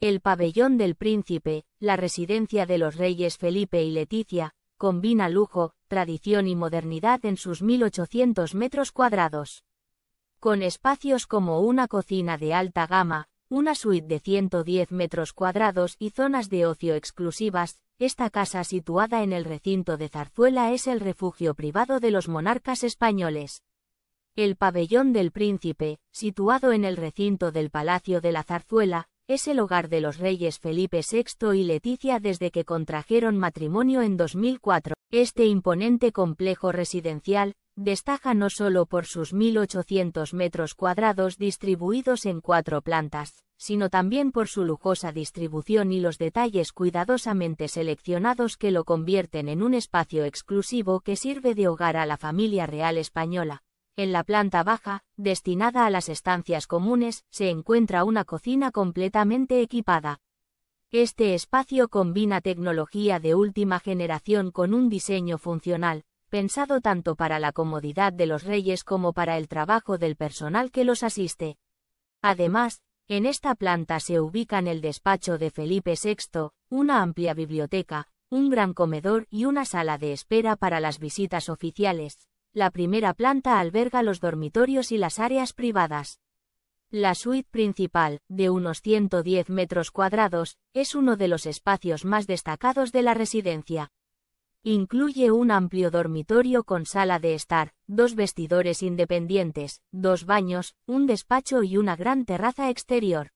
El pabellón del príncipe, la residencia de los reyes Felipe y Leticia, combina lujo, tradición y modernidad en sus 1800 metros cuadrados. Con espacios como una cocina de alta gama, una suite de 110 metros cuadrados y zonas de ocio exclusivas, esta casa situada en el recinto de Zarzuela es el refugio privado de los monarcas españoles. El pabellón del príncipe, situado en el recinto del Palacio de la Zarzuela, es el hogar de los reyes Felipe VI y Leticia desde que contrajeron matrimonio en 2004. Este imponente complejo residencial, destaca no solo por sus 1.800 metros cuadrados distribuidos en cuatro plantas, sino también por su lujosa distribución y los detalles cuidadosamente seleccionados que lo convierten en un espacio exclusivo que sirve de hogar a la familia real española. En la planta baja, destinada a las estancias comunes, se encuentra una cocina completamente equipada. Este espacio combina tecnología de última generación con un diseño funcional, pensado tanto para la comodidad de los reyes como para el trabajo del personal que los asiste. Además, en esta planta se ubican el despacho de Felipe VI, una amplia biblioteca, un gran comedor y una sala de espera para las visitas oficiales. La primera planta alberga los dormitorios y las áreas privadas. La suite principal, de unos 110 metros cuadrados, es uno de los espacios más destacados de la residencia. Incluye un amplio dormitorio con sala de estar, dos vestidores independientes, dos baños, un despacho y una gran terraza exterior.